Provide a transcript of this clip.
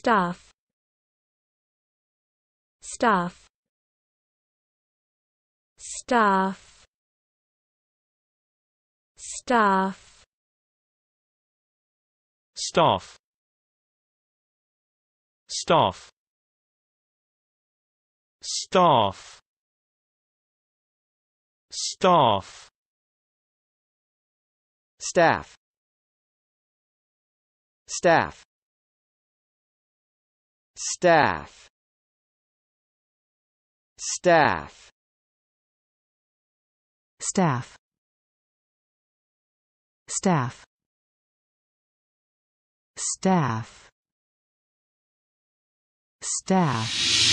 staff staff staff staff staff staff staff staff staff staff staff staff staff staff staff staff